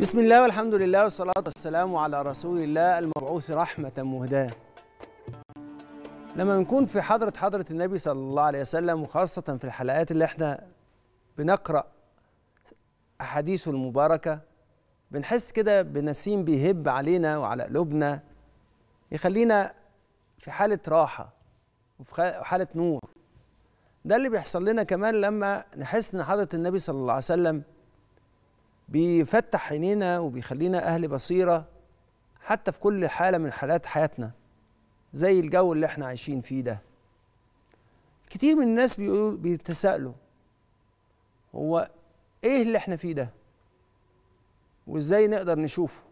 بسم الله والحمد لله والصلاة والسلام على رسول الله المبعوث رحمة مهداة لما نكون في حضرة حضرة النبي صلى الله عليه وسلم وخاصة في الحلقات اللي احنا بنقرأ أحاديثه المباركة بنحس كده بنسيم بيهب علينا وعلى قلوبنا يخلينا في حالة راحة وفي حالة نور ده اللي بيحصل لنا كمان لما نحس ان حضرة النبي صلى الله عليه وسلم بيفتح عينينا وبيخلينا أهل بصيرة حتى في كل حالة من حالات حياتنا زي الجو اللي احنا عايشين فيه ده كتير من الناس بيقولوا بيتساءلوا هو ايه اللي احنا فيه ده وازاي نقدر نشوفه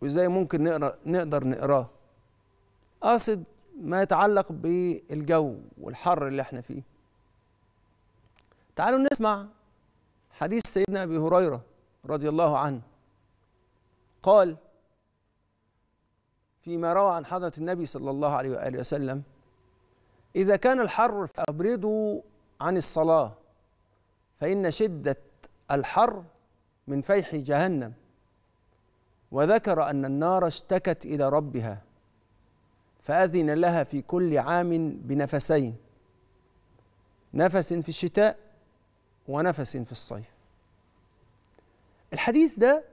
وازاي ممكن نقرا نقدر نقراه قاصد ما يتعلق بالجو والحر اللي احنا فيه تعالوا نسمع حديث سيدنا ابي هريره رضي الله عنه قال فيما روى عن حضرة النبي صلى الله عليه وآله وسلم إذا كان الحر فأبردوا عن الصلاة فإن شدة الحر من فيح جهنم وذكر أن النار اشتكت إلى ربها فأذن لها في كل عام بنفسين نفس في الشتاء ونفس في الصيف الحديث ده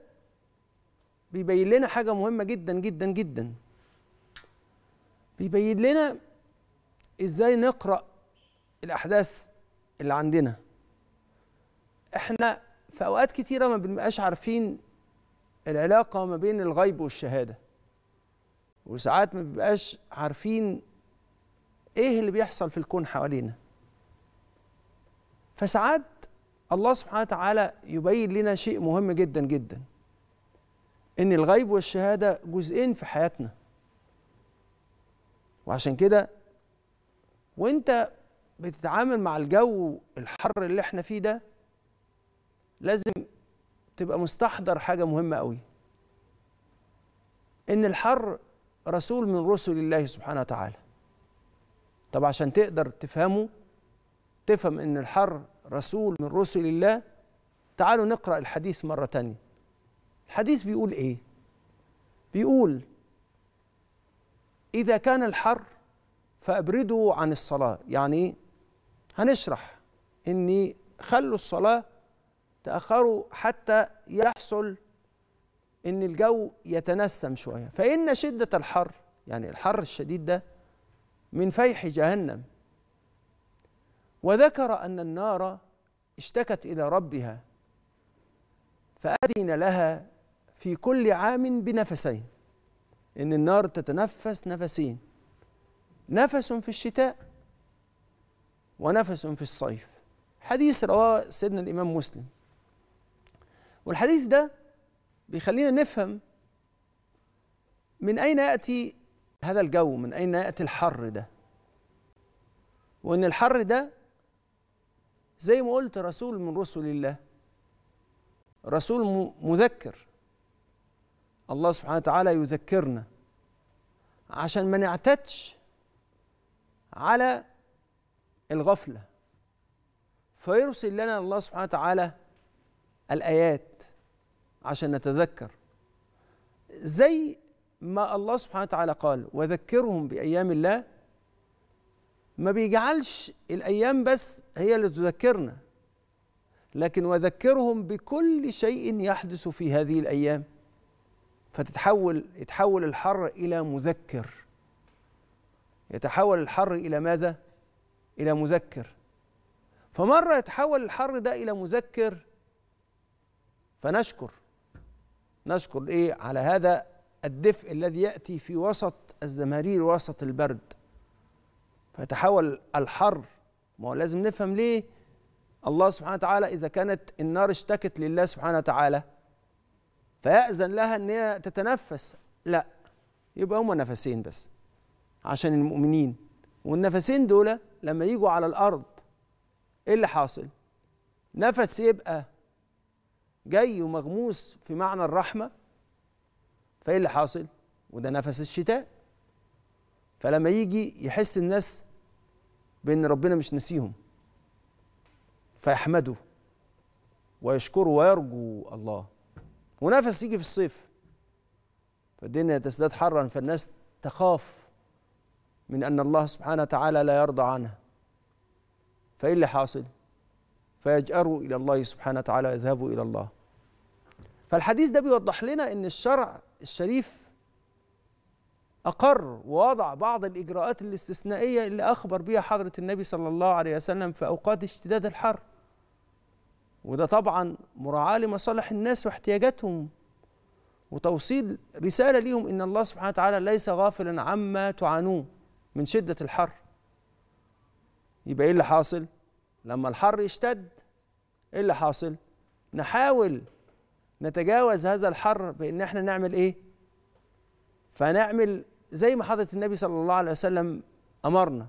بيبين لنا حاجه مهمه جدا جدا جدا بيبين لنا ازاي نقرا الاحداث اللي عندنا احنا في اوقات كتيره ما بنبقاش عارفين العلاقه ما بين الغيب والشهاده وساعات ما بنبقاش عارفين ايه اللي بيحصل في الكون حوالينا فساعات الله سبحانه وتعالى يبين لنا شيء مهم جدا جدا ان الغيب والشهاده جزئين في حياتنا وعشان كده وانت بتتعامل مع الجو الحر اللي احنا فيه ده لازم تبقى مستحضر حاجه مهمه قوي ان الحر رسول من رسل الله سبحانه وتعالى طب عشان تقدر تفهمه تفهم ان الحر رسول من رسل الله تعالوا نقرأ الحديث مرة تانية الحديث بيقول إيه؟ بيقول إذا كان الحر فأبردوا عن الصلاة يعني هنشرح إني خلوا الصلاة تأخروا حتى يحصل إن الجو يتنسم شوية فإن شدة الحر يعني الحر الشديد ده من فيح جهنم وذكر أن النار اشتكت إلى ربها فأذن لها في كل عام بنفسين إن النار تتنفس نفسين نفس في الشتاء ونفس في الصيف حديث رواه سيدنا الإمام مسلم والحديث ده بيخلينا نفهم من أين يأتي هذا الجو من أين يأتي الحر ده وإن الحر ده زي ما قلت رسول من رسل الله رسول مذكر الله سبحانه وتعالى يذكرنا عشان ما نعتدش على الغفله فيرسل لنا الله سبحانه وتعالى الايات عشان نتذكر زي ما الله سبحانه وتعالى قال وذكرهم بايام الله ما بيجعلش الايام بس هي اللي تذكرنا لكن وذكرهم بكل شيء يحدث في هذه الايام فتتحول يتحول الحر الى مذكر يتحول الحر الى ماذا الى مذكر فمره يتحول الحر ده الى مذكر فنشكر نشكر ايه على هذا الدفء الذي ياتي في وسط الزمهرير وسط البرد فتحول الحر ما هو لازم نفهم ليه الله سبحانه وتعالى إذا كانت النار اشتكت لله سبحانه وتعالى فيأذن لها إن هي تتنفس لا يبقى هما نفسين بس عشان المؤمنين والنفسين دول لما يجوا على الأرض إيه اللي حاصل؟ نفس يبقى جاي ومغموس في معنى الرحمة فإيه اللي حاصل؟ وده نفس الشتاء فلما يجي يحس الناس بأن ربنا مش ناسيهم فيحمدوا ويشكروا ويرجو الله ونفس يجي في الصيف فالدنيا تزداد حرا فالناس تخاف من أن الله سبحانه وتعالى لا يرضى عنها فإيه اللي حاصل؟ فيجأروا إلى الله سبحانه وتعالى ويذهبوا إلى الله فالحديث ده بيوضح لنا أن الشرع الشريف أقر ووضع بعض الإجراءات الاستثنائية اللي أخبر بها حضرة النبي صلى الله عليه وسلم في أوقات اشتداد الحر وده طبعا مراعاة لمصالح الناس واحتياجاتهم وتوصيل رسالة ليهم إن الله سبحانه وتعالى ليس غافلا عما تعانوه من شدة الحر يبقى إيه اللي حاصل؟ لما الحر يشتد إيه اللي حاصل؟ نحاول نتجاوز هذا الحر بإن احنا نعمل إيه؟ فنعمل زي ما حضرة النبي صلى الله عليه وسلم أمرنا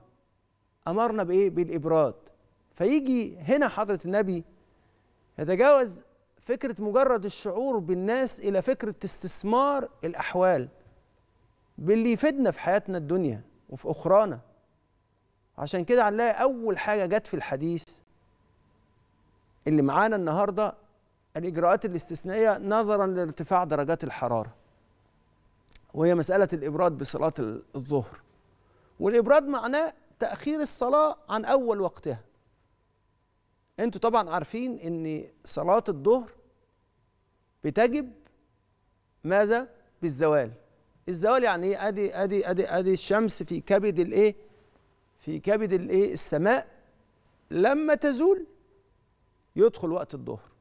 أمرنا بإيه؟ بالإبراد فيجي هنا حضرة النبي يتجاوز فكرة مجرد الشعور بالناس إلى فكرة استثمار الأحوال باللي يفيدنا في حياتنا الدنيا وفي أخرانا عشان كده هنلاقي أول حاجة جت في الحديث اللي معانا النهارده الإجراءات الاستثنائية نظرا لارتفاع درجات الحرارة وهي مسألة الإبراد بصلاة الظهر والإبراد معناه تأخير الصلاة عن أول وقتها أنتوا طبعا عارفين أن صلاة الظهر بتجب ماذا؟ بالزوال الزوال يعني ايه ادي ادي ادي ادي الشمس في كبد الايه في كبد الايه السماء لما تزول يدخل وقت الظهر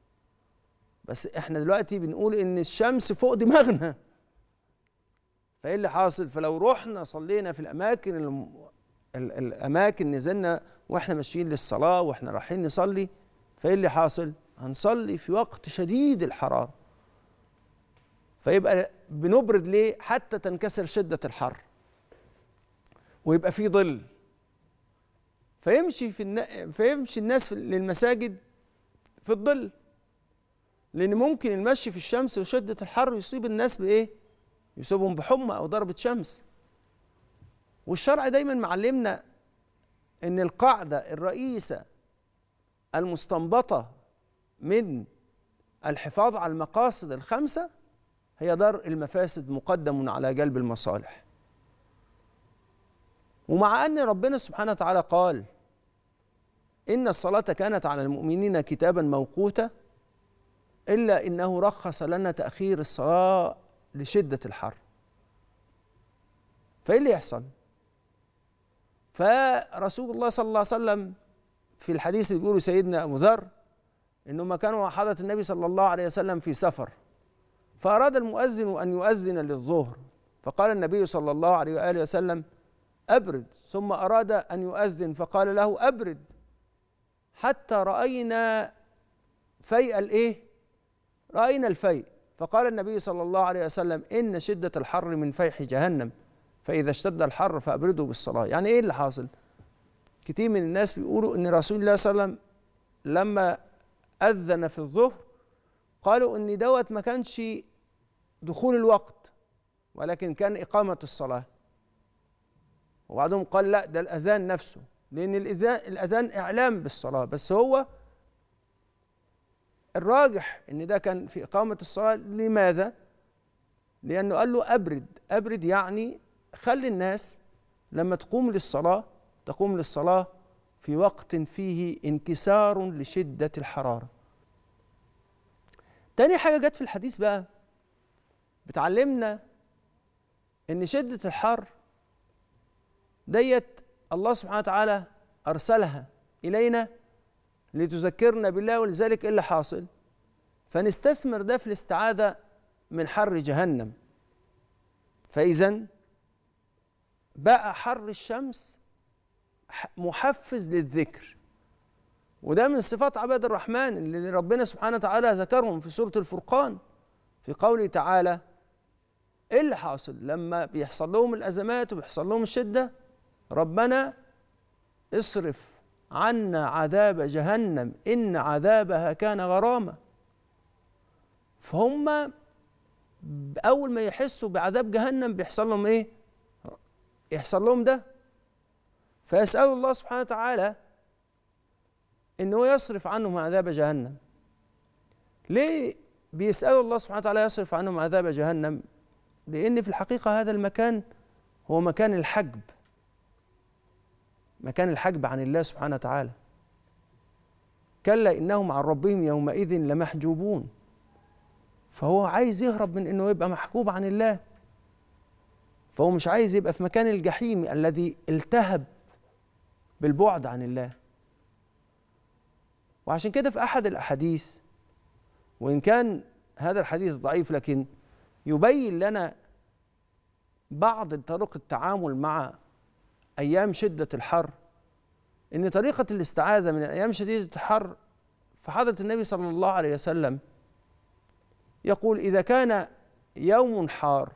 بس احنا دلوقتي بنقول ان الشمس فوق دماغنا فايه اللي حاصل فلو رحنا صلينا في الاماكن الم... الاماكن نزلنا واحنا ماشيين للصلاه واحنا رايحين نصلي فايه اللي حاصل هنصلي في وقت شديد الحراره فيبقى بنبرد ليه حتى تنكسر شده الحر ويبقى في ظل فيمشي في النا... فيمشي الناس في... للمساجد في الظل لان ممكن المشي في الشمس وشده الحر يصيب الناس بايه يصيبهم بحمى أو ضربة شمس والشرع دايما معلمنا ان القاعده الرئيسه المستنبطه من الحفاظ على المقاصد الخمسه هي درء المفاسد مقدم على جلب المصالح ومع ان ربنا سبحانه وتعالى قال ان الصلاه كانت على المؤمنين كتابا موقوتا الا انه رخص لنا تاخير الصلاه لشدة الحر فإيه اللي يحصل فرسول الله صلى الله عليه وسلم في الحديث اللي بيقوله سيدنا أبو ذر ما كانوا حضرة النبي صلى الله عليه وسلم في سفر فأراد المؤذن أن يؤذن للظهر فقال النبي صلى الله عليه وآله وسلم أبرد ثم أراد أن يؤذن فقال له أبرد حتى رأينا فيء الإيه؟ رأينا الفيء فقال النبي صلى الله عليه وسلم إن شدة الحر من فيح جهنم فإذا اشتد الحر فأبردوا بالصلاة يعني إيه اللي حاصل كتير من الناس بيقولوا إن رسول الله صلى الله عليه وسلم لما أذن في الظهر قالوا إن دوت ما كانش دخول الوقت ولكن كان إقامة الصلاة وبعضهم قال لا ده الأذان نفسه لأن الأذان, الأذان إعلام بالصلاة بس هو الراجح ان ده كان في اقامه الصلاه لماذا لانه قال له ابرد ابرد يعني خلي الناس لما تقوم للصلاه تقوم للصلاه في وقت فيه انكسار لشده الحراره تاني حاجه جت في الحديث بقى بتعلمنا ان شده الحر ديت الله سبحانه وتعالى ارسلها الينا لتذكرنا بالله ولذلك ايه اللي حاصل فنستثمر ده في الاستعاذة من حر جهنم فإذا بقى حر الشمس محفز للذكر وده من صفات عباد الرحمن اللي ربنا سبحانه وتعالى ذكرهم في سورة الفرقان في قوله تعالى ايه اللي حاصل لما بيحصل لهم الأزمات وبيحصل لهم الشدة ربنا اصرف عنا عذاب جهنم إن عذابها كان غراما فهم أول ما يحسوا بعذاب جهنم بيحصل لهم إيه؟ يحصل لهم ده فيسألوا الله سبحانه وتعالى إن هو يصرف عنهم عذاب جهنم ليه بيسألوا الله سبحانه وتعالى يصرف عنهم عذاب جهنم لأن في الحقيقة هذا المكان هو مكان الحجب مكان الحجب عن الله سبحانه وتعالى كلا إنهم عن ربهم يومئذ لمحجوبون فهو عايز يهرب من إنه يبقى محجوب عن الله فهو مش عايز يبقى في مكان الجحيم الذي التهب بالبعد عن الله وعشان كده في أحد الأحاديث وإن كان هذا الحديث ضعيف لكن يبين لنا بعض طرق التعامل مع أيام شدة الحر إن طريقة الاستعاذة من الأيام شديدة الحر فحضرة النبي صلى الله عليه وسلم يقول إذا كان يوم حار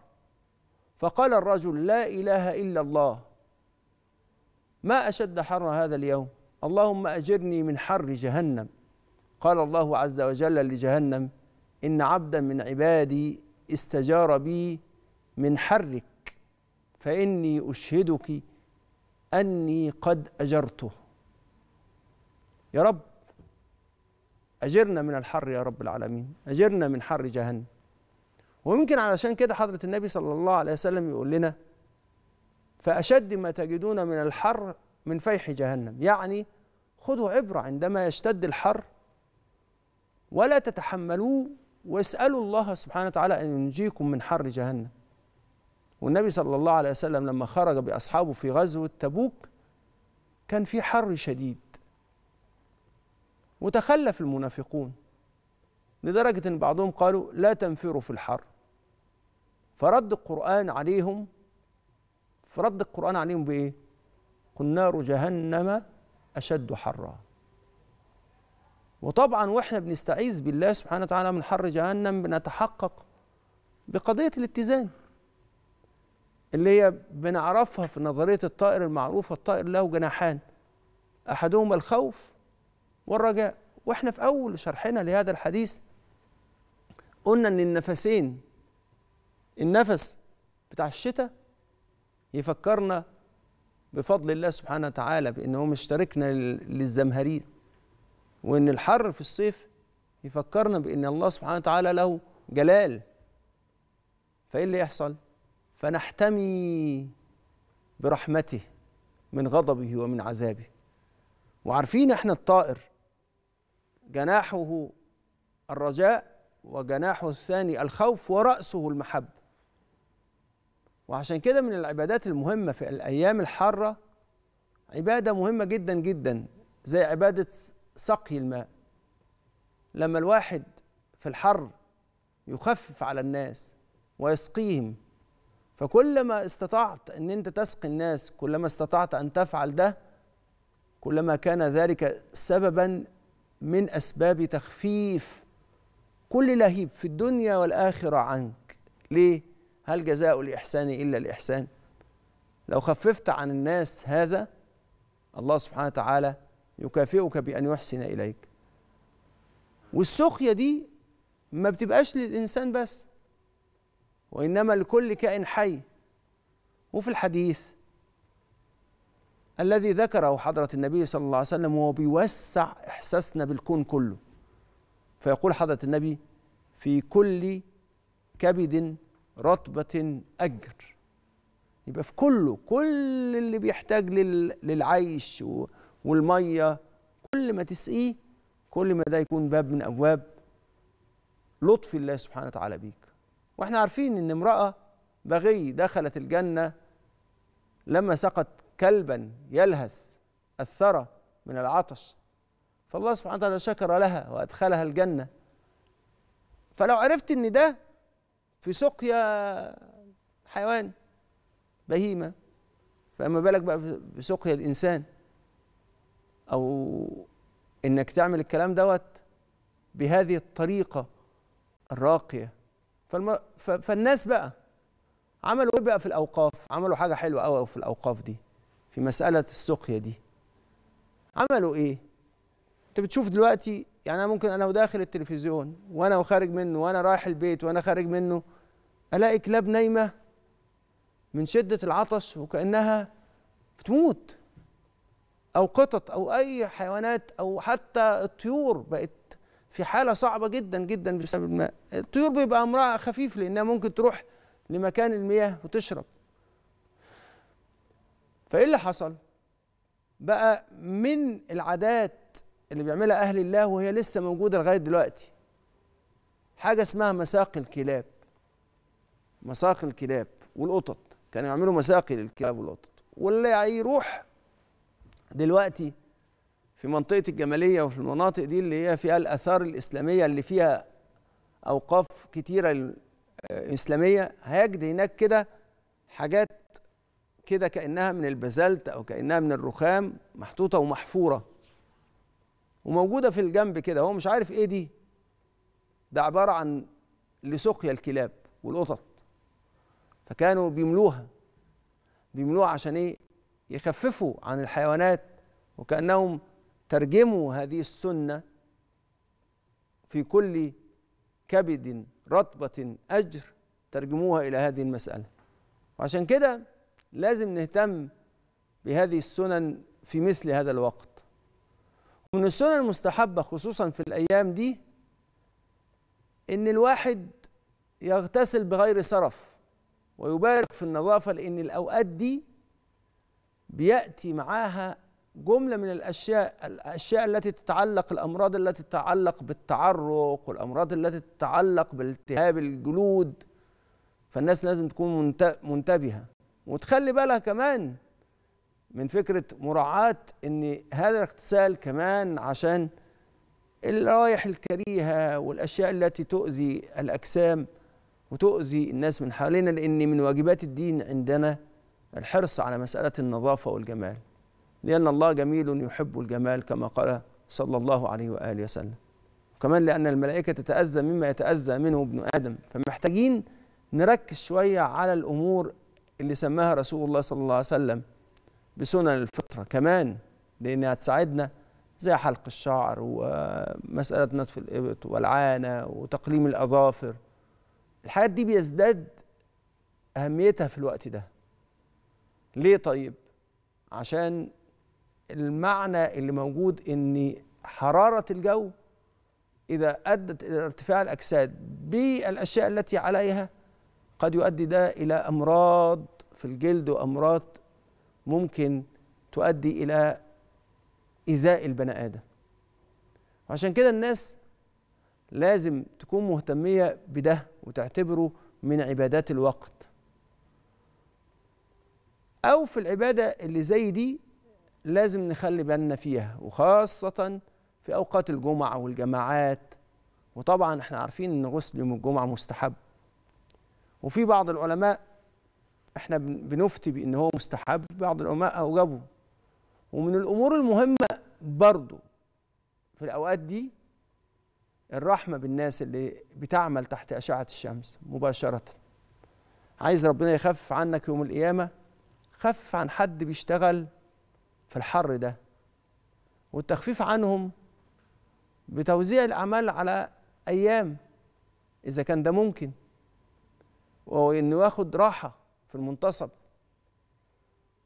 فقال الرجل لا إله إلا الله ما أشد حر هذا اليوم اللهم أجرني من حر جهنم قال الله عز وجل لجهنم إن عبدا من عبادي استجار بي من حرك فإني أشهدك أني قد أجرته يا رب أجرنا من الحر يا رب العالمين أجرنا من حر جهنم ويمكن علشان كده حضرة النبي صلى الله عليه وسلم يقول لنا فأشد ما تجدون من الحر من فيح جهنم يعني خذوا عبرة عندما يشتد الحر ولا تتحملوه واسألوا الله سبحانه وتعالى أن ينجيكم من حر جهنم والنبي صلى الله عليه وسلم لما خرج باصحابه في غزوه تبوك كان في حر شديد وتخلف المنافقون لدرجه ان بعضهم قالوا لا تنفروا في الحر فرد القران عليهم فرد القران عليهم بايه قل نار جهنم اشد حرا وطبعا واحنا بنستعيذ بالله سبحانه وتعالى من حر جهنم بنتحقق بقضيه الاتزان اللي هي بنعرفها في نظرية الطائر المعروفة الطائر له جناحان أحدهما الخوف والرجاء وإحنا في أول شرحنا لهذا الحديث قلنا إن النفسين النفس بتاع الشتاء يفكرنا بفضل الله سبحانه وتعالى بأن هو مشتركنا للزمهرير وإن الحر في الصيف يفكرنا بأن الله سبحانه وتعالى له جلال فإيه اللي يحصل؟ فنحتمي برحمته من غضبه ومن عذابه وعارفين احنا الطائر جناحه الرجاء وجناحه الثاني الخوف ورأسه المحبة وعشان كده من العبادات المهمة في الأيام الحارة عبادة مهمة جدا جدا زي عبادة سقي الماء لما الواحد في الحر يخفف على الناس ويسقيهم فكلما استطعت ان انت تسقي الناس كلما استطعت ان تفعل ده كلما كان ذلك سببا من اسباب تخفيف كل لهيب في الدنيا والاخره عنك ليه هل جزاء الاحسان الا الاحسان لو خففت عن الناس هذا الله سبحانه وتعالى يكافئك بان يحسن اليك والسخيه دي ما بتبقاش للانسان بس وإنما لكل كائن حي وفي الحديث الذي ذكره حضرة النبي صلى الله عليه وسلم وهو بيوسع إحساسنا بالكون كله فيقول حضرة النبي في كل كبد رطبة أجر يبقى في كله كل اللي بيحتاج للعيش والمية كل ما تسقيه كل ما ده يكون باب من أبواب لطف الله سبحانه وتعالى بيك واحنا عارفين ان امراه بغي دخلت الجنه لما سقت كلبا يلهث الثرى من العطش فالله سبحانه وتعالى شكر لها وادخلها الجنه فلو عرفت ان ده في سقيا حيوان بهيمه فما بالك بقى بسقيا الانسان او انك تعمل الكلام دوت بهذه الطريقه الراقيه فالم... ف... فالناس بقى عملوا ايه بقى في الاوقاف عملوا حاجه حلوه قوي في الاوقاف دي في مساله السقيا دي عملوا ايه انت بتشوف دلوقتي يعني انا ممكن انا وداخل التلفزيون وانا وخارج منه وانا رايح البيت وانا خارج منه الاقي كلاب نايمه من شده العطش وكانها بتموت او قطط او اي حيوانات او حتى الطيور بقت في حاله صعبه جدا جدا بسبب الماء الطيور بيبقى امرها خفيف لانها ممكن تروح لمكان المياه وتشرب فايه اللي حصل بقى من العادات اللي بيعملها اهل الله وهي لسه موجوده لغايه دلوقتي حاجه اسمها مساق الكلاب مساق الكلاب والقطط كانوا يعملوا مساقي للكلاب والقطط واللي هيروح دلوقتي في منطقه الجماليه وفي المناطق دي اللي هي فيها الاثار الاسلاميه اللي فيها اوقاف كتيره آه، اسلاميه هيجد هناك كده حاجات كده كانها من البازلت او كانها من الرخام محطوطه ومحفوره وموجوده في الجنب كده هو مش عارف ايه دي ده عباره عن لسقيا الكلاب والقطط فكانوا بيملوها بيملوها عشان ايه يخففوا عن الحيوانات وكانهم ترجموا هذه السنه في كل كبد رطبه اجر ترجموها الى هذه المساله وعشان كده لازم نهتم بهذه السنن في مثل هذا الوقت ومن السنن المستحبه خصوصا في الايام دي ان الواحد يغتسل بغير سرف ويبارك في النظافه لان الاوقات دي بياتي معاها جمله من الاشياء الاشياء التي تتعلق الامراض التي تتعلق بالتعرق والامراض التي تتعلق بالتهاب الجلود فالناس لازم تكون منتبهه وتخلي بالها كمان من فكره مراعاه ان هذا الاغتسال كمان عشان الروايح الكريهه والاشياء التي تؤذي الاجسام وتؤذي الناس من حوالينا لان من واجبات الدين عندنا الحرص على مساله النظافه والجمال لأن الله جميل يحب الجمال كما قال صلى الله عليه وآله وسلم وكمان لأن الملائكة تتأذى مما يتأذى منه ابن آدم فمحتاجين نركز شوية على الأمور اللي سماها رسول الله صلى الله عليه وسلم بسنن الفطرة كمان لأنها هتساعدنا زي حلق الشعر ومسألة نطف الإبط والعانة وتقليم الأظافر الحاجات دي بيزداد أهميتها في الوقت ده ليه طيب عشان المعنى اللي موجود ان حراره الجو اذا ادت الى ارتفاع الاجساد بالاشياء التي عليها قد يؤدي ده الى امراض في الجلد وامراض ممكن تؤدي الى ايذاء البني ادم عشان كده الناس لازم تكون مهتميه بده وتعتبره من عبادات الوقت او في العباده اللي زي دي لازم نخلي بالنا فيها وخاصة في أوقات الجمعة والجماعات وطبعا احنا عارفين ان غسل يوم الجمعة مستحب وفي بعض العلماء احنا بنفتي بان هو مستحب بعض العلماء اوجبه ومن الامور المهمة برضو في الاوقات دي الرحمة بالناس اللي بتعمل تحت أشعة الشمس مباشرة عايز ربنا يخفف عنك يوم القيامة خفف عن حد بيشتغل في الحر ده والتخفيف عنهم بتوزيع الأعمال على أيام إذا كان ده ممكن وإنه ياخد راحة في المنتصف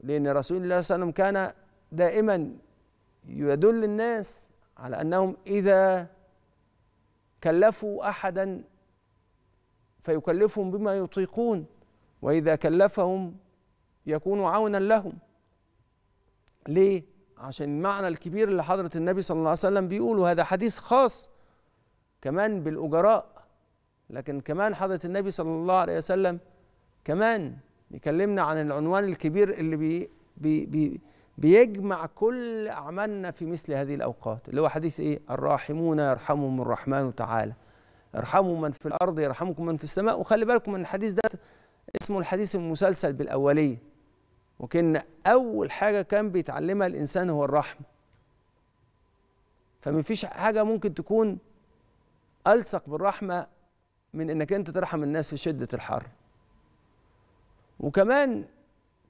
لأن رسول الله صلى الله عليه وسلم كان دائما يدل الناس على أنهم إذا كلفوا أحدا فيكلفهم بما يطيقون وإذا كلفهم يكون عونا لهم ليه؟ عشان المعنى الكبير اللي حضرة النبي صلى الله عليه وسلم بيقوله هذا حديث خاص كمان بالأجراء لكن كمان حضرة النبي صلى الله عليه وسلم كمان بيكلمنا عن العنوان الكبير اللي بي بي بي بيجمع كل أعمالنا في مثل هذه الأوقات اللي هو حديث إيه؟ الراحمون يرحمهم الرحمن تعالى ارحموا من في الأرض يرحمكم من في السماء وخلي بالكم من الحديث ده اسمه الحديث المسلسل بالأولية وكان اول حاجه كان بيتعلمها الانسان هو الرحمه فمفيش حاجه ممكن تكون الصق بالرحمه من انك انت ترحم الناس في شده الحر وكمان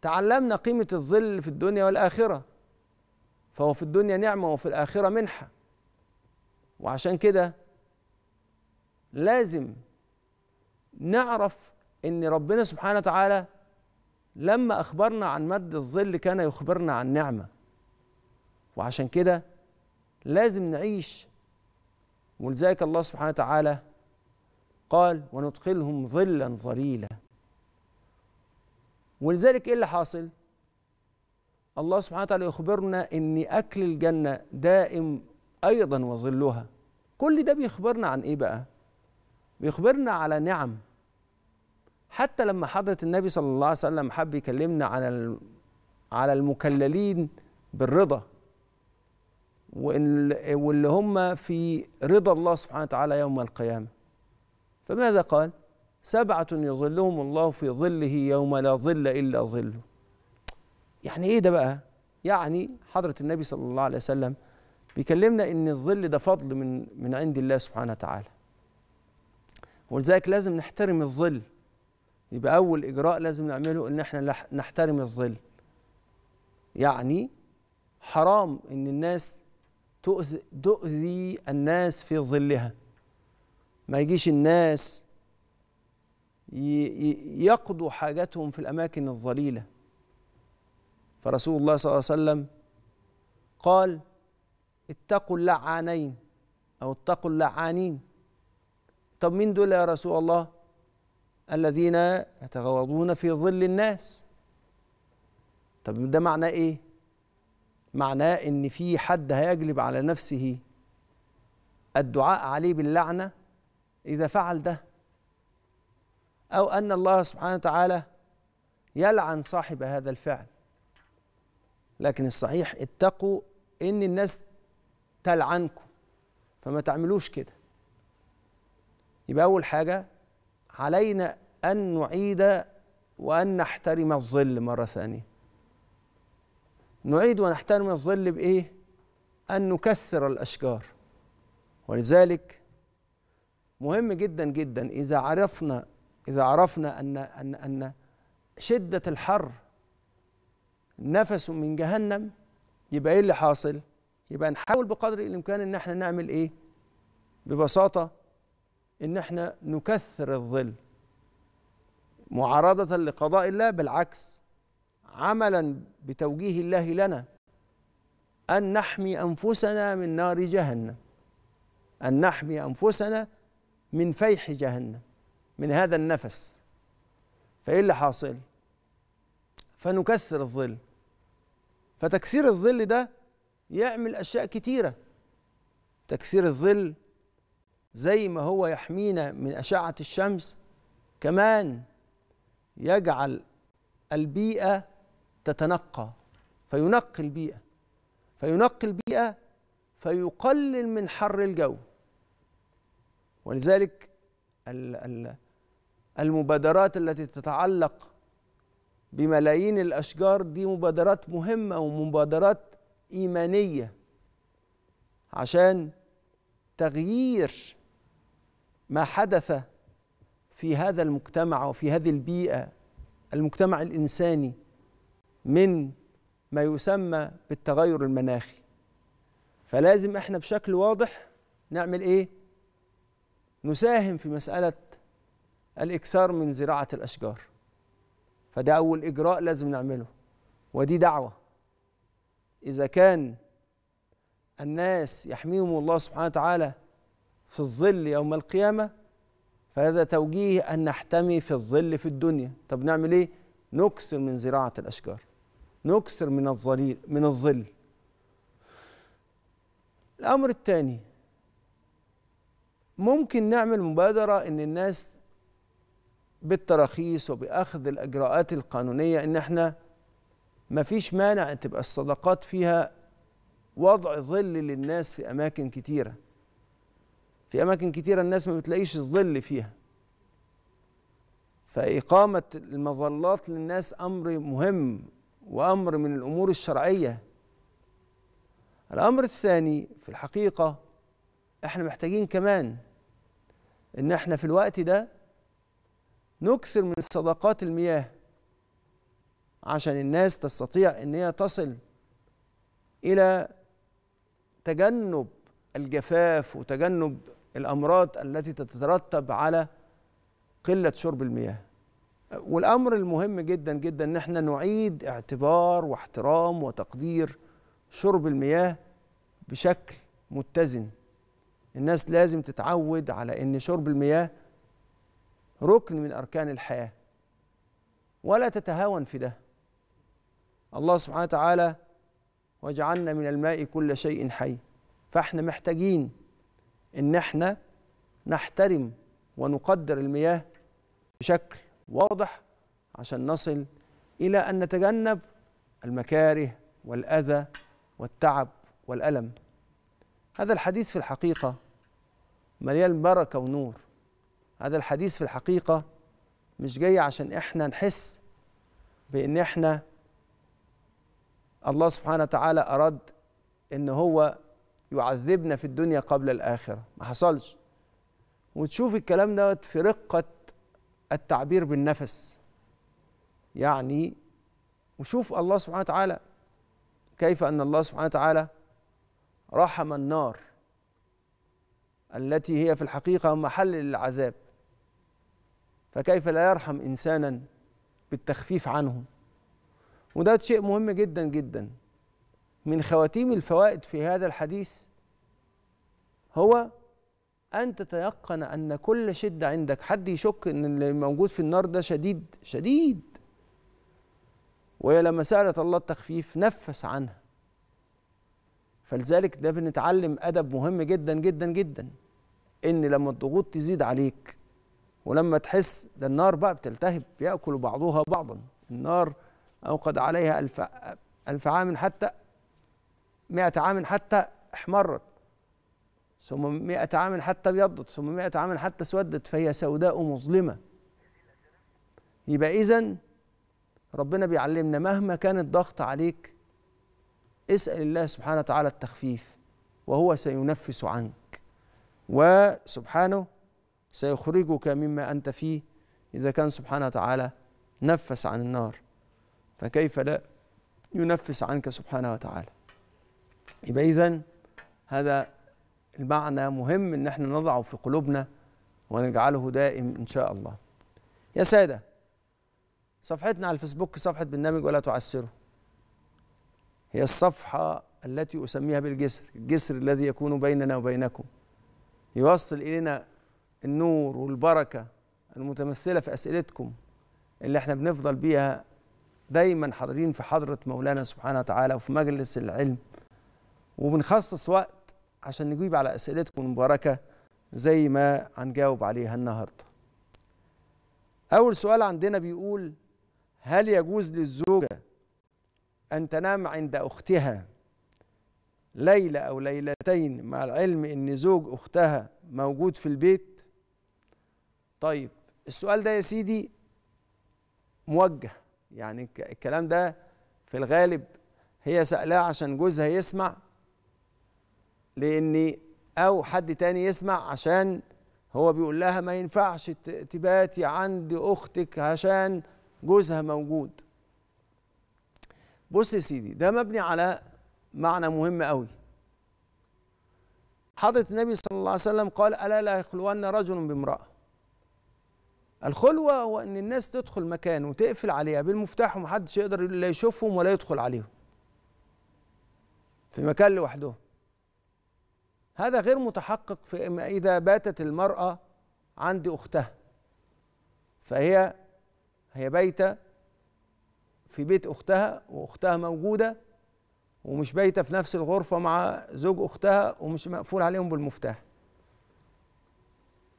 تعلمنا قيمه الظل في الدنيا والاخره فهو في الدنيا نعمه وفي الاخره منحه وعشان كده لازم نعرف ان ربنا سبحانه وتعالى لما أخبرنا عن مد الظل كان يخبرنا عن نعمة وعشان كده لازم نعيش ولذلك الله سبحانه وتعالى قال وندخلهم ظلا ظليلا ولذلك ايه اللي حاصل الله سبحانه وتعالى يخبرنا ان اكل الجنه دائم ايضا وظلها كل ده بيخبرنا عن ايه بقى بيخبرنا على نعم حتى لما حضرة النبي صلى الله عليه وسلم حب يكلمنا على على المكللين بالرضا واللي هم في رضا الله سبحانه وتعالى يوم القيامة فماذا قال سبعة يظلهم الله في ظله يوم لا ظل إلا ظله يعني إيه ده بقى يعني حضرة النبي صلى الله عليه وسلم بيكلمنا إن الظل ده فضل من من عند الله سبحانه وتعالى ولذلك لازم نحترم الظل يبقى أول إجراء لازم نعمله إن إحنا نحترم الظل يعني حرام إن الناس تؤذي, تؤذي الناس في ظلها ما يجيش الناس يقضوا حاجتهم في الأماكن الظليلة فرسول الله صلى الله عليه وسلم قال اتقوا اللعانين أو اتقوا اللعانين طب مين دول يا رسول الله الذين يتغوضون في ظل الناس طب ده معناه ايه معناه ان في حد هيجلب على نفسه الدعاء عليه باللعنه اذا فعل ده او ان الله سبحانه وتعالى يلعن صاحب هذا الفعل لكن الصحيح اتقوا ان الناس تلعنكم فما تعملوش كده يبقى اول حاجه علينا أن نعيد وأن نحترم الظل مرة ثانية نعيد ونحترم الظل بإيه؟ أن نكسر الأشجار ولذلك مهم جدا جدا إذا عرفنا إذا عرفنا أن أن أن شدة الحر نفس من جهنم يبقى إيه اللي حاصل؟ يبقى نحاول بقدر الإمكان إن إحنا نعمل إيه؟ ببساطة ان احنا نكثر الظل معارضه لقضاء الله بالعكس عملا بتوجيه الله لنا ان نحمي انفسنا من نار جهنم ان نحمي انفسنا من فيح جهنم من هذا النفس فايه اللي حاصل فنكسر الظل فتكسير الظل ده يعمل اشياء كتيره تكسير الظل زي ما هو يحمينا من أشعة الشمس كمان يجعل البيئة تتنقى فينقي البيئة فينقي البيئة فيقلل من حر الجو ولذلك المبادرات التي تتعلق بملايين الأشجار دي مبادرات مهمة ومبادرات إيمانية عشان تغيير ما حدث في هذا المجتمع وفي هذه البيئه المجتمع الانساني من ما يسمى بالتغير المناخي فلازم احنا بشكل واضح نعمل ايه نساهم في مساله الاكثار من زراعه الاشجار فده اول اجراء لازم نعمله ودي دعوه اذا كان الناس يحميهم الله سبحانه وتعالى في الظل يوم القيامة فهذا توجيه أن نحتمي في الظل في الدنيا طب نعمل إيه؟ نكسر من زراعة الأشجار نكسر من الظليل من الظل الأمر الثاني ممكن نعمل مبادرة إن الناس بالتراخيص وبأخذ الإجراءات القانونية إن إحنا ما فيش مانع تبقى الصدقات فيها وضع ظل للناس في أماكن كتيرة في أماكن كتيرة الناس ما بتلاقيش الظل فيها فإقامة المظلات للناس أمر مهم وأمر من الأمور الشرعية الأمر الثاني في الحقيقة إحنا محتاجين كمان إن إحنا في الوقت ده نكثر من صدقات المياه عشان الناس تستطيع إن هي تصل إلى تجنب الجفاف وتجنب الامراض التي تترتب على قله شرب المياه والامر المهم جدا جدا ان احنا نعيد اعتبار واحترام وتقدير شرب المياه بشكل متزن الناس لازم تتعود على ان شرب المياه ركن من اركان الحياه ولا تتهاون في ده الله سبحانه وتعالى وجعلنا من الماء كل شيء حي فاحنا محتاجين ان احنا نحترم ونقدر المياه بشكل واضح عشان نصل الى ان نتجنب المكاره والاذى والتعب والالم هذا الحديث في الحقيقه مليان بركه ونور هذا الحديث في الحقيقه مش جاي عشان احنا نحس بان احنا الله سبحانه وتعالى اراد ان هو يعذبنا في الدنيا قبل الآخرة ما حصلش وتشوف الكلام دوت في رقة التعبير بالنفس يعني وشوف الله سبحانه وتعالى كيف أن الله سبحانه وتعالى رحم النار التي هي في الحقيقة محل للعذاب فكيف لا يرحم إنسانا بالتخفيف عنه وده شيء مهم جدا جدا من خواتيم الفوائد في هذا الحديث هو أن تتيقن أن كل شدة عندك حد يشك أن اللي موجود في النار ده شديد شديد وهي لما سألت الله التخفيف نفس عنها فلذلك ده بنتعلم أدب مهم جدا جدا جدا إن لما الضغوط تزيد عليك ولما تحس ده النار بقى بتلتهب يأكل بعضها بعضا النار أوقد عليها ألف ألف عام حتى 100 عام حتى احمرت ثم 100 عام حتى ابيضت ثم 100 عام حتى اسودت فهي سوداء مظلمه يبقى اذا ربنا بيعلمنا مهما كان الضغط عليك اسال الله سبحانه وتعالى التخفيف وهو سينفس عنك وسبحانه سيخرجك مما انت فيه اذا كان سبحانه وتعالى نفس عن النار فكيف لا ينفس عنك سبحانه وتعالى يبقى إذا هذا المعنى مهم إن احنا نضعه في قلوبنا ونجعله دائم إن شاء الله يا سادة صفحتنا على الفيسبوك صفحة برنامج ولا تعسره هي الصفحة التي أسميها بالجسر الجسر الذي يكون بيننا وبينكم يوصل إلينا النور والبركة المتمثلة في أسئلتكم اللي احنا بنفضل بيها دايما حاضرين في حضرة مولانا سبحانه وتعالى وفي مجلس العلم وبنخصص وقت عشان نجيب على اسئلتكم المباركه زي ما هنجاوب عليها النهارده اول سؤال عندنا بيقول هل يجوز للزوجه ان تنام عند اختها ليله او ليلتين مع العلم ان زوج اختها موجود في البيت طيب السؤال ده يا سيدي موجه يعني الكلام ده في الغالب هي سألاه عشان جوزها يسمع لاني او حد تاني يسمع عشان هو بيقول لها ما ينفعش تباتي عند اختك عشان جوزها موجود بص يا سيدي ده مبني على معنى مهم قوي حضرة النبي صلى الله عليه وسلم قال ألا لا يخلون رجل بامرأة الخلوة هو أن الناس تدخل مكان وتقفل عليها بالمفتاح ومحدش يقدر لا يشوفهم ولا يدخل عليهم في مكان لوحدهم هذا غير متحقق في إذا باتت المرأة عند أختها فهي هي بايتة في بيت أختها وأختها موجودة ومش بايتة في نفس الغرفة مع زوج أختها ومش مقفول عليهم بالمفتاح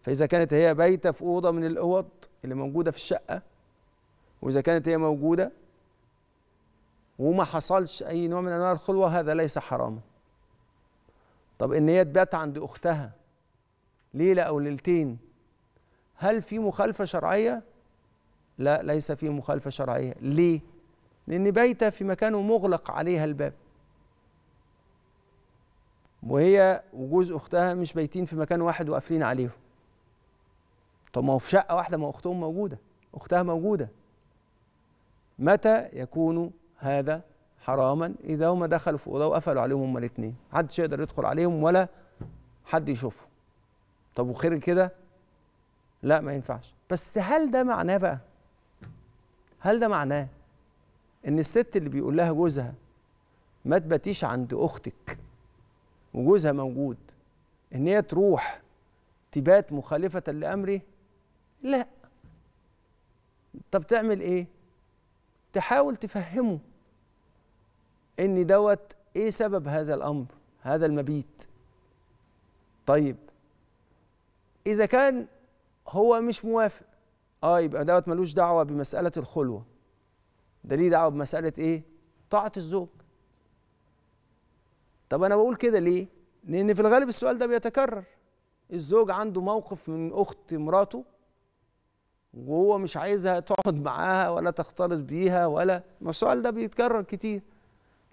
فإذا كانت هي بايتة في أوضة من الأوض اللي موجودة في الشقة وإذا كانت هي موجودة وما حصلش أي نوع من أنواع الخلوة هذا ليس حراما طب ان هي تبات عند اختها ليله او ليلتين هل في مخالفه شرعيه لا ليس في مخالفه شرعيه ليه لان بيتها في مكانه مغلق عليها الباب وهي وجوز اختها مش بيتين في مكان واحد وقافلين عليهم طب ما هو في شقه واحده ما اختهم موجوده اختها موجوده متى يكون هذا حراما اذا هما دخلوا في اوضه وقفلوا عليهم هما الاثنين محدش يقدر يدخل عليهم ولا حد يشوفهم طب وخير كده لا ما ينفعش بس هل ده معناه بقى هل ده معناه ان الست اللي بيقول لها جوزها ما تباتيش عند اختك وجوزها موجود ان هي تروح تبات مخالفه لامري لا طب تعمل ايه تحاول تفهمه ان دوت ايه سبب هذا الامر هذا المبيت طيب اذا كان هو مش موافق اه يبقى دوت ملوش دعوه بمساله الخلوه ده ليه دعوه بمساله ايه طاعه الزوج طب انا بقول كده ليه لان في الغالب السؤال ده بيتكرر الزوج عنده موقف من اخت مراته وهو مش عايزها تقعد معاها ولا تختلط بيها ولا السؤال ده بيتكرر كتير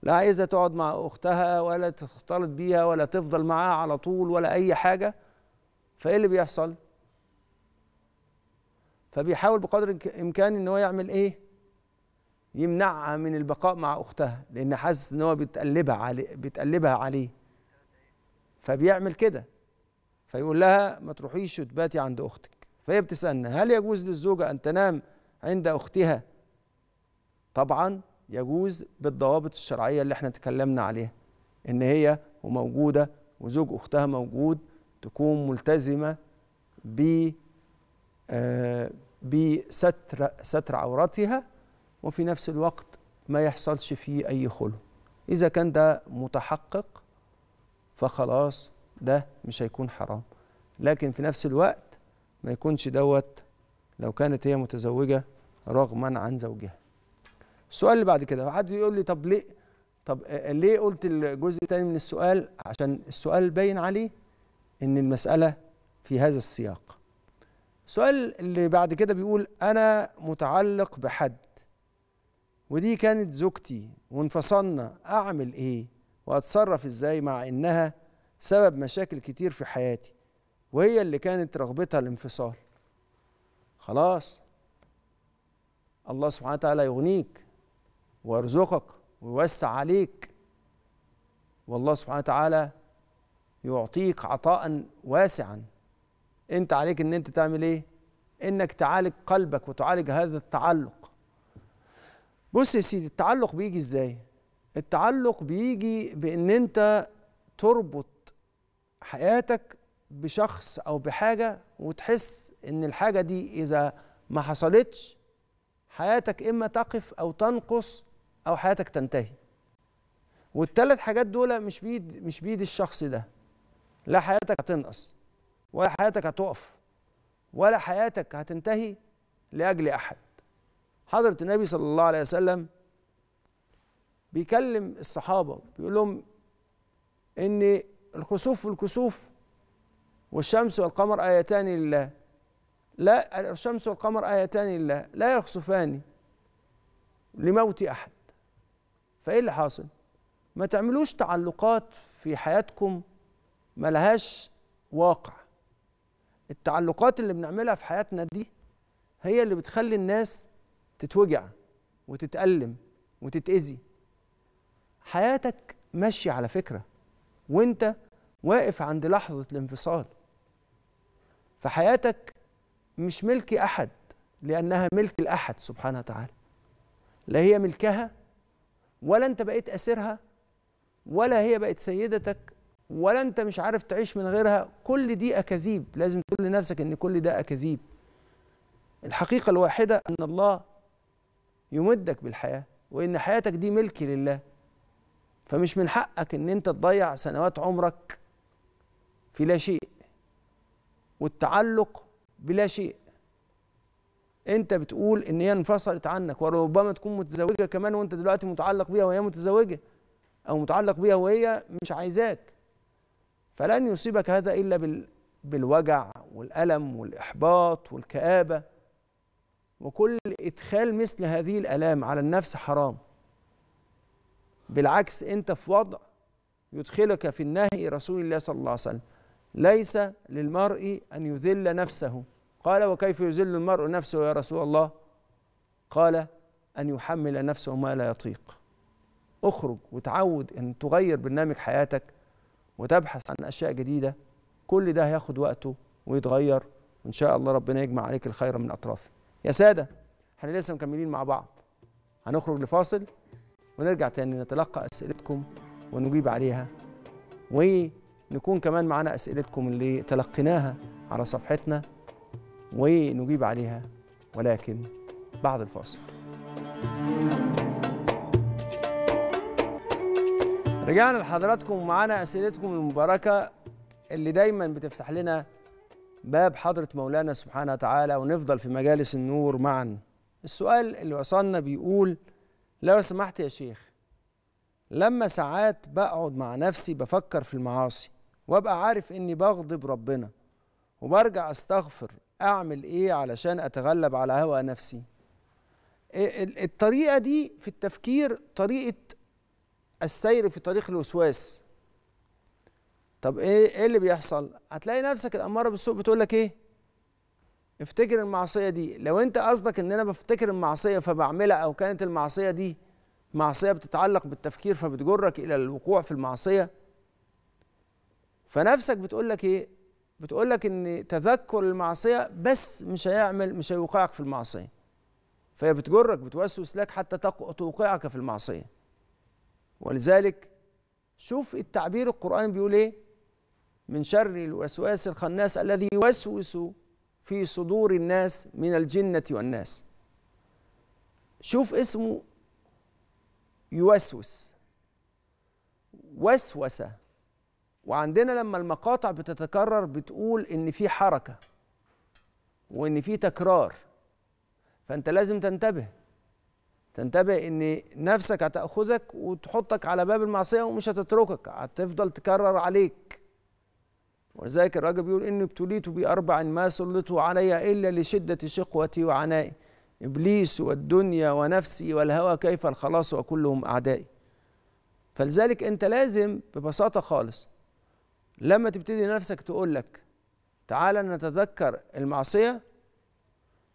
لا عايزة تقعد مع أختها ولا تختلط بيها ولا تفضل معاها على طول ولا أي حاجة فإيه اللي بيحصل؟ فبيحاول بقدر الإمكان إن هو يعمل إيه؟ يمنعها من البقاء مع أختها لأن حاسس إن هو بتقلبها عليه بتقلبها عليه فبيعمل كده فيقول لها ما تروحيش وتباتي عند أختك فهي بتسألنا هل يجوز للزوجة أن تنام عند أختها؟ طبعا يجوز بالضوابط الشرعية اللي احنا تكلمنا عليها إن هي وموجودة وزوج أختها موجود تكون ملتزمة ب آه، بستر ستر عورتها وفي نفس الوقت ما يحصلش فيه أي خلو إذا كان ده متحقق فخلاص ده مش هيكون حرام لكن في نفس الوقت ما يكونش دوت لو كانت هي متزوجة رغما عن زوجها السؤال اللي بعد كده حد يقول لي طب ليه طب آه، آه، ليه قلت الجزء الثاني من السؤال عشان السؤال باين عليه ان المساله في هذا السياق السؤال اللي بعد كده بيقول انا متعلق بحد ودي كانت زوجتي وانفصلنا اعمل ايه واتصرف ازاي مع انها سبب مشاكل كتير في حياتي وهي اللي كانت رغبتها الانفصال خلاص الله سبحانه وتعالى يغنيك ويرزقك ويوسع عليك والله سبحانه وتعالى يعطيك عطاء واسعا انت عليك ان انت تعمل ايه انك تعالج قلبك وتعالج هذا التعلق بص يا سيدي التعلق بيجي ازاي التعلق بيجي بان انت تربط حياتك بشخص او بحاجه وتحس ان الحاجه دي اذا ما حصلتش حياتك اما تقف او تنقص او حياتك تنتهي والثلاث حاجات دول مش بيد مش بيد الشخص ده لا حياتك هتنقص ولا حياتك هتقف ولا حياتك هتنتهي لاجل احد حضره النبي صلى الله عليه وسلم بيكلم الصحابه بيقول لهم ان الخسوف والكسوف والشمس والقمر ايتان لله لا الشمس والقمر ايتان لله لا يخسفان لموت احد فايه اللي حاصل ما تعملوش تعلقات في حياتكم ملهاش واقع التعلقات اللي بنعملها في حياتنا دي هي اللي بتخلي الناس تتوجع وتتألم وتتأذي حياتك ماشية على فكرة وانت واقف عند لحظة الانفصال فحياتك مش ملك أحد لأنها ملك الأحد سبحانه وتعالى لا هي ملكها ولا انت بقيت اسيرها ولا هي بقت سيدتك ولا انت مش عارف تعيش من غيرها كل دي اكاذيب لازم تقول لنفسك ان كل ده اكاذيب الحقيقه الواحده ان الله يمدك بالحياه وان حياتك دي ملك لله فمش من حقك ان انت تضيع سنوات عمرك في لا شيء والتعلق بلا شيء انت بتقول ان هي انفصلت عنك وربما تكون متزوجه كمان وانت دلوقتي متعلق بيها وهي متزوجه او متعلق بيها وهي مش عايزاك فلن يصيبك هذا الا بال بالوجع والالم والاحباط والكابه وكل ادخال مثل هذه الالام على النفس حرام بالعكس انت في وضع يدخلك في النهي رسول الله صلى الله عليه وسلم ليس للمرء ان يذل نفسه قال وكيف يذل المرء نفسه يا رسول الله قال أن يحمل نفسه ما لا يطيق اخرج وتعود أن تغير برنامج حياتك وتبحث عن أشياء جديدة كل ده هياخد وقته ويتغير وإن شاء الله ربنا يجمع عليك الخير من أطرافه يا سادة احنا لسه مكملين مع بعض هنخرج لفاصل ونرجع تاني نتلقى أسئلتكم ونجيب عليها ونكون كمان معنا أسئلتكم اللي تلقيناها على صفحتنا ونجيب عليها ولكن بعد الفاصل رجعنا لحضراتكم ومعانا اسئلتكم المباركه اللي دايما بتفتح لنا باب حضره مولانا سبحانه وتعالى ونفضل في مجالس النور معا السؤال اللي وصلنا بيقول لو سمحت يا شيخ لما ساعات بقعد مع نفسي بفكر في المعاصي وابقى عارف اني بغضب ربنا وبرجع استغفر اعمل ايه علشان اتغلب على هوى نفسي إيه، الطريقه دي في التفكير طريقه السير في طريق الوسواس طب ايه ايه اللي بيحصل هتلاقي نفسك الاماره بالسوء بتقول لك ايه افتكر المعصيه دي لو انت قصدك ان انا بفتكر المعصيه فبعملها او كانت المعصيه دي معصيه بتتعلق بالتفكير فبتجرك الى الوقوع في المعصيه فنفسك بتقول لك ايه بتقول لك ان تذكر المعصيه بس مش هيعمل مش هيوقعك في المعصيه فهي بتجرك بتوسوس لك حتى توقعك في المعصيه ولذلك شوف التعبير القرآن بيقول ايه من شر الوسواس الخناس الذي يوسوس في صدور الناس من الجنة والناس شوف اسمه يوسوس وسوسة وعندنا لما المقاطع بتتكرر بتقول ان في حركه وان في تكرار فانت لازم تنتبه تنتبه ان نفسك هتاخذك وتحطك على باب المعصيه ومش هتتركك هتفضل تكرر عليك ولذلك الراجل بيقول اني ابتليت باربع ما سلطوا علي الا لشده شقوتي وعنائي ابليس والدنيا ونفسي والهوى كيف الخلاص وكلهم اعدائي فلذلك انت لازم ببساطه خالص لما تبتدي نفسك تقول لك تعالى نتذكر المعصية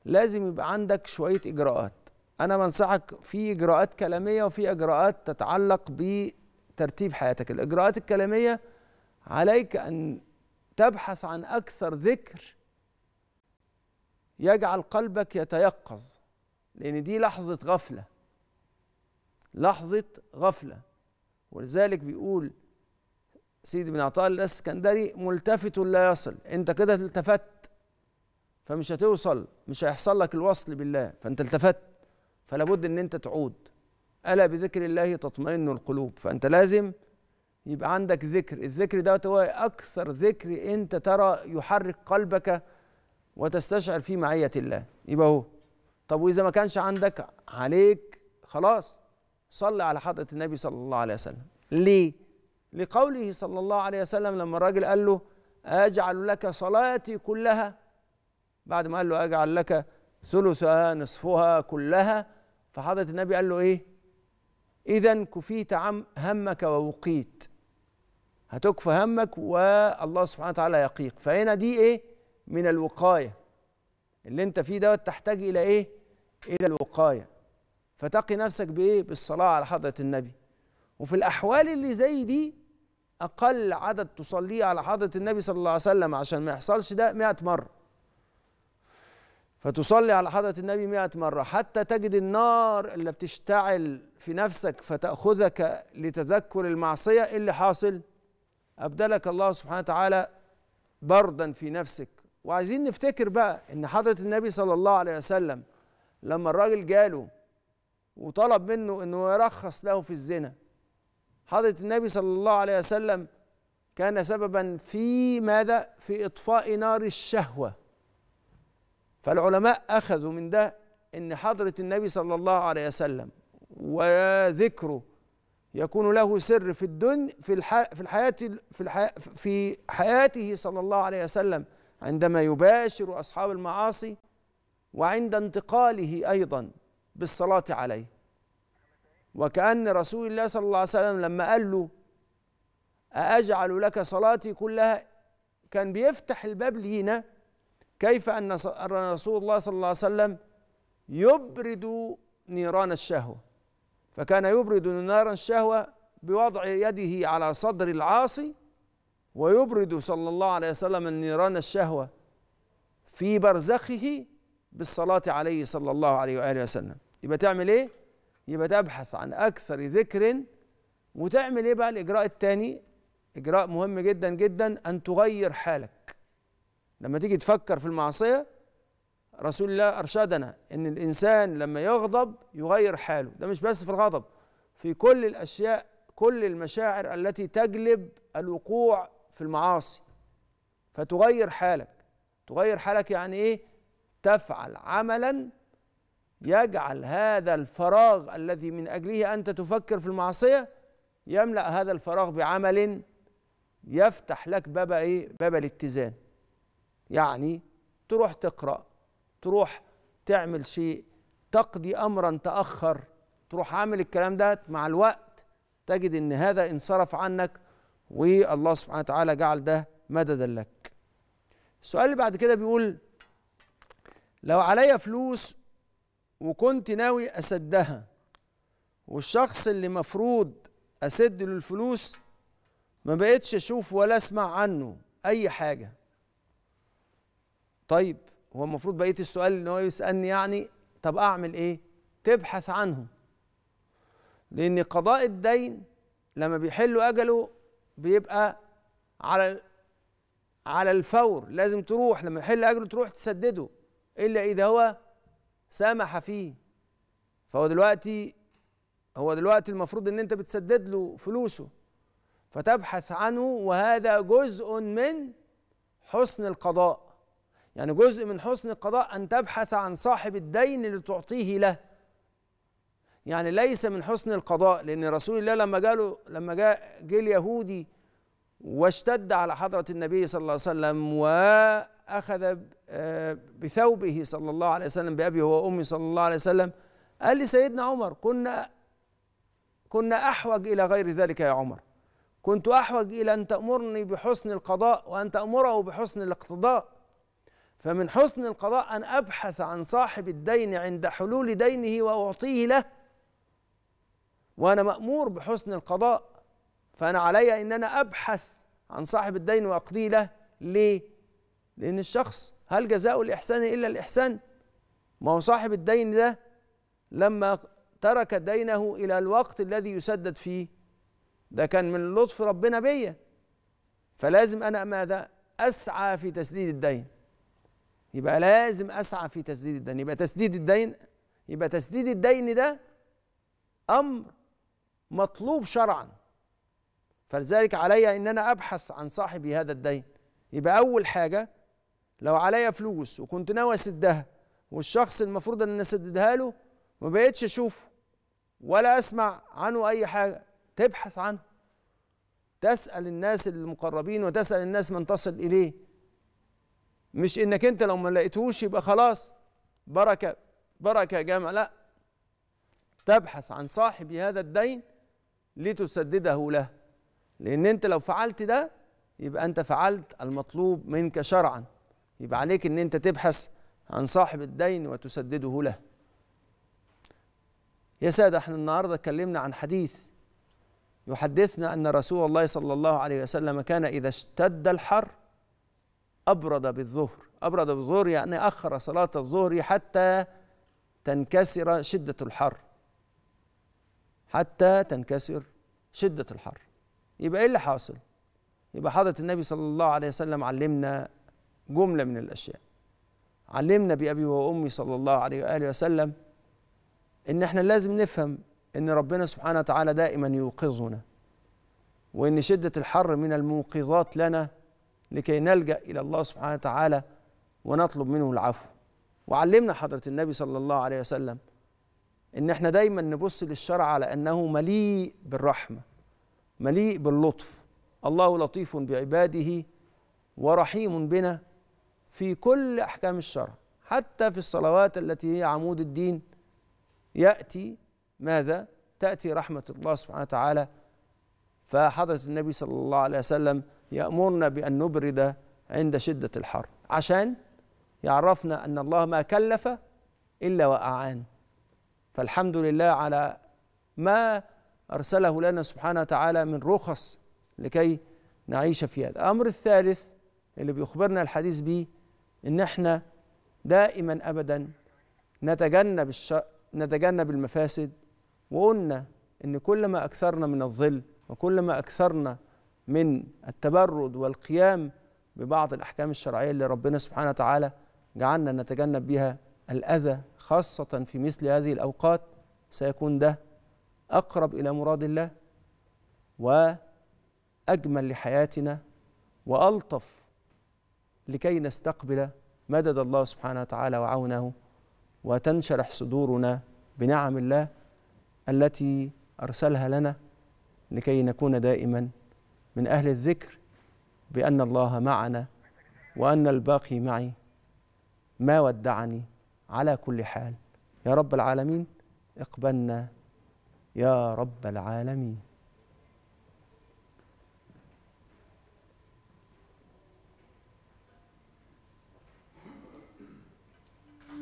لازم يبقى عندك شوية إجراءات أنا بنصحك في إجراءات كلامية وفي إجراءات تتعلق بترتيب حياتك الإجراءات الكلامية عليك أن تبحث عن أكثر ذكر يجعل قلبك يتيقظ لأن دي لحظة غفلة لحظة غفلة ولذلك بيقول سيدي بن عطاء الاسكندري ملتفت لا يصل انت كده التفت فمش هتوصل مش هيحصل لك الوصل بالله فانت التفت فلا بد ان انت تعود الا بذكر الله تطمئن القلوب فانت لازم يبقى عندك ذكر الذكر ده هو اكثر ذكر انت ترى يحرك قلبك وتستشعر في معيه الله يبقى هو طب واذا ما كانش عندك عليك خلاص صلي على حضره النبي صلى الله عليه وسلم ليه لقوله صلى الله عليه وسلم لما الراجل قال له أجعل لك صلاتي كلها بعد ما قال له أجعل لك ثلثها نصفها كلها فحضرة النبي قال له إيه إذا كفيت عم همك ووقيت هتكفى همك والله سبحانه وتعالى يقيك فهنا دي إيه من الوقاية اللي أنت فيه دوت تحتاج إلى إيه إلى الوقاية فتقي نفسك بإيه بالصلاة على حضرة النبي وفي الأحوال اللي زي دي أقل عدد تصليه على حضرة النبي صلى الله عليه وسلم عشان ما يحصلش ده 100 مرة فتصلي على حضرة النبي 100 مرة حتى تجد النار اللي بتشتعل في نفسك فتأخذك لتذكر المعصية إيه اللي حاصل أبدلك الله سبحانه وتعالى بردا في نفسك وعايزين نفتكر بقى إن حضرة النبي صلى الله عليه وسلم لما الراجل جاله وطلب منه إنه يرخص له في الزنا حضرة النبي صلى الله عليه وسلم كان سببا في ماذا؟ في إطفاء نار الشهوة فالعلماء أخذوا من ده أن حضرة النبي صلى الله عليه وسلم وذكره يكون له سر في الدنيا في الح... في الحياة في الحياة في حياته صلى الله عليه وسلم عندما يباشر أصحاب المعاصي وعند انتقاله أيضا بالصلاة عليه وكأن رسول الله صلى الله عليه وسلم لما قال له أأجعل لك صلاتي كلها كان بيفتح الباب لينا كيف أن رسول الله صلى الله عليه وسلم يبرد نيران الشهوة فكان يبرد نار الشهوة بوضع يده على صدر العاصي ويبرد صلى الله عليه وسلم نيران الشهوة في برزخه بالصلاة عليه صلى الله عليه وآله وسلم يبقى تعمل إيه؟ يبقى تبحث عن اكثر ذكر وتعمل ايه بقى الاجراء الثاني اجراء مهم جدا جدا ان تغير حالك لما تيجي تفكر في المعصيه رسول الله ارشدنا ان الانسان لما يغضب يغير حاله ده مش بس في الغضب في كل الاشياء كل المشاعر التي تجلب الوقوع في المعاصي فتغير حالك تغير حالك يعني ايه تفعل عملا يجعل هذا الفراغ الذي من اجله انت تفكر في المعصيه يملا هذا الفراغ بعمل يفتح لك باب ايه باب الاتزان يعني تروح تقرا تروح تعمل شيء تقضي امرا تاخر تروح عامل الكلام ده مع الوقت تجد ان هذا انصرف عنك والله سبحانه وتعالى جعل ده مددا لك السؤال اللي بعد كده بيقول لو علي فلوس وكنت ناوي اسدها والشخص اللي مفروض اسد له الفلوس ما بقتش اشوف ولا اسمع عنه اي حاجه طيب هو المفروض بقيه السؤال ان هو يسالني يعني طب اعمل ايه تبحث عنه لان قضاء الدين لما بيحلوا اجله بيبقى على على الفور لازم تروح لما يحل اجله تروح تسدده الا اذا هو سامح فيه فهو دلوقتي هو دلوقتي المفروض ان انت بتسدد له فلوسه فتبحث عنه وهذا جزء من حسن القضاء يعني جزء من حسن القضاء ان تبحث عن صاحب الدين لتعطيه له يعني ليس من حسن القضاء لان رسول الله لما جاله لما جاء جه اليهودي واشتد على حضره النبي صلى الله عليه وسلم واخذ آه، بثوبه صلى الله عليه وسلم بأبي وأمي صلى الله عليه وسلم قال لي سيدنا عمر كنا كنا أحوج إلى غير ذلك يا عمر كنت أحوج إلى أن تأمرني بحسن القضاء وأن تأمره بحسن الاقتضاء فمن حسن القضاء أن أبحث عن صاحب الدين عند حلول دينه وأعطيه له وأنا مأمور بحسن القضاء فأنا علي أن أنا أبحث عن صاحب الدين وأقضيه له ليه؟ لأن الشخص هل جزاء الإحسان إلا الإحسان ما هو صاحب الدين ده لما ترك دينه إلى الوقت الذي يسدد فيه ده كان من لطف ربنا بيا فلازم أنا ماذا أسعى في تسديد الدين يبقى لازم أسعى في تسديد الدين يبقى تسديد الدين يبقى تسديد الدين ده أمر مطلوب شرعا فلذلك علي أن أنا أبحث عن صاحب هذا الدين يبقى أول حاجة لو عليا فلوس وكنت ناوي اسدها والشخص المفروض ان اسددها له ما بقتش اشوفه ولا اسمع عنه اي حاجه تبحث عنه تسال الناس المقربين وتسال الناس من تصل اليه مش انك انت لو ما لقيتهوش يبقى خلاص بركه بركه يا جماعه لا تبحث عن صاحب هذا الدين لتسدده له لان انت لو فعلت ده يبقى انت فعلت المطلوب منك شرعا يبقى عليك ان انت تبحث عن صاحب الدين وتسدده له يا سادة احنا النهاردة اتكلمنا عن حديث يحدثنا أن رسول الله صلى الله عليه وسلم كان إذا اشتد الحر أبرد بالظهر أبرد بالظهر يعني أخر صلاة الظهر حتى تنكسر شدة الحر حتى تنكسر شدة الحر يبقى إيه اللي حاصل؟ يبقى حضرة النبي صلى الله عليه وسلم علمنا جملة من الأشياء علمنا بأبي وأمي صلى الله عليه وآله وسلم إن إحنا لازم نفهم إن ربنا سبحانه وتعالى دائما يوقظنا وإن شدة الحر من الموقظات لنا لكي نلجأ إلى الله سبحانه وتعالى ونطلب منه العفو وعلمنا حضرة النبي صلى الله عليه وسلم إن إحنا دايما نبص للشرع على أنه مليء بالرحمة مليء باللطف الله لطيف بعباده ورحيم بنا في كل أحكام الشرع حتى في الصلوات التي هي عمود الدين يأتي ماذا؟ تأتي رحمة الله سبحانه وتعالى فحضرة النبي صلى الله عليه وسلم يأمرنا بأن نبرد عند شدة الحر عشان يعرفنا أن الله ما كلف إلا وأعان فالحمد لله على ما أرسله لنا سبحانه وتعالى من رخص لكي نعيش في هذا الأمر الثالث اللي بيخبرنا الحديث به ان احنا دائما ابدا نتجنب الش... نتجنب المفاسد وقلنا ان كل ما اكثرنا من الظل وكل ما اكثرنا من التبرد والقيام ببعض الاحكام الشرعيه اللي ربنا سبحانه وتعالى جعلنا نتجنب بها الاذى خاصه في مثل هذه الاوقات سيكون ده اقرب الى مراد الله واجمل لحياتنا والطف لكي نستقبل مدد الله سبحانه وتعالى وعونه وتنشرح صدورنا بنعم الله التي أرسلها لنا لكي نكون دائما من أهل الذكر بأن الله معنا وأن الباقي معي ما ودعني على كل حال يا رب العالمين اقبلنا يا رب العالمين